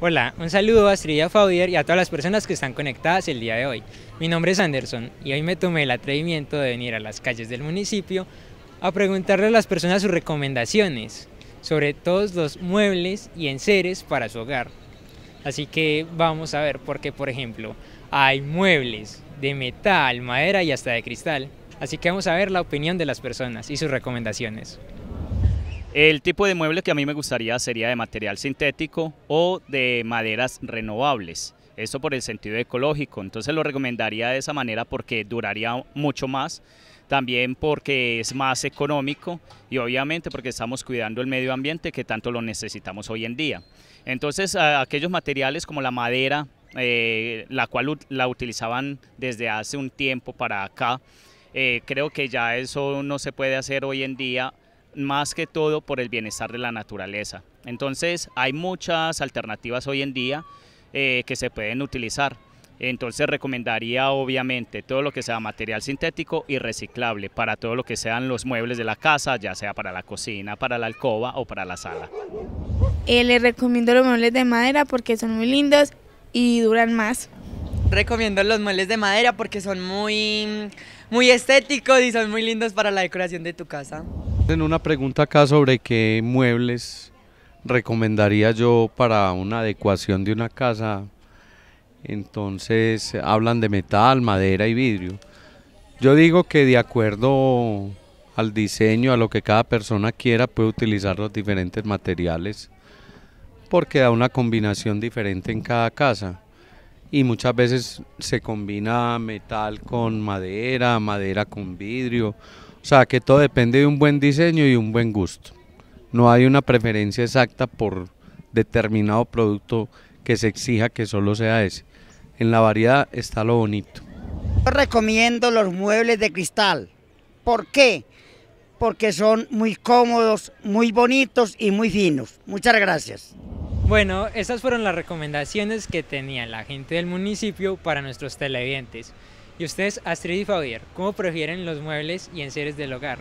Hola, un saludo a Estrella Faudier y a todas las personas que están conectadas el día de hoy. Mi nombre es Anderson y hoy me tomé el atrevimiento de venir a las calles del municipio a preguntarle a las personas sus recomendaciones sobre todos los muebles y enseres para su hogar. Así que vamos a ver, por qué, por ejemplo, hay muebles de metal, madera y hasta de cristal. Así que vamos a ver la opinión de las personas y sus recomendaciones. El tipo de mueble que a mí me gustaría sería de material sintético o de maderas renovables. eso por el sentido ecológico. Entonces lo recomendaría de esa manera porque duraría mucho más, también porque es más económico y obviamente porque estamos cuidando el medio ambiente que tanto lo necesitamos hoy en día. Entonces aquellos materiales como la madera, eh, la cual la utilizaban desde hace un tiempo para acá, eh, creo que ya eso no se puede hacer hoy en día más que todo por el bienestar de la naturaleza. Entonces hay muchas alternativas hoy en día eh, que se pueden utilizar. Entonces recomendaría obviamente todo lo que sea material sintético y reciclable para todo lo que sean los muebles de la casa, ya sea para la cocina, para la alcoba o para la sala. Eh, les recomiendo los muebles de madera porque son muy lindos y duran más. Recomiendo los muebles de madera porque son muy, muy estéticos y son muy lindos para la decoración de tu casa. En una pregunta acá sobre qué muebles recomendaría yo para una adecuación de una casa. Entonces hablan de metal, madera y vidrio. Yo digo que de acuerdo al diseño, a lo que cada persona quiera, puede utilizar los diferentes materiales porque da una combinación diferente en cada casa. Y muchas veces se combina metal con madera, madera con vidrio o sea, que todo depende de un buen diseño y un buen gusto. No hay una preferencia exacta por determinado producto que se exija que solo sea ese. En la variedad está lo bonito. Yo recomiendo los muebles de cristal. ¿Por qué? Porque son muy cómodos, muy bonitos y muy finos. Muchas gracias. Bueno, esas fueron las recomendaciones que tenía la gente del municipio para nuestros televidentes. Y ustedes, Astrid y Fabier, ¿cómo prefieren los muebles y enseres del hogar?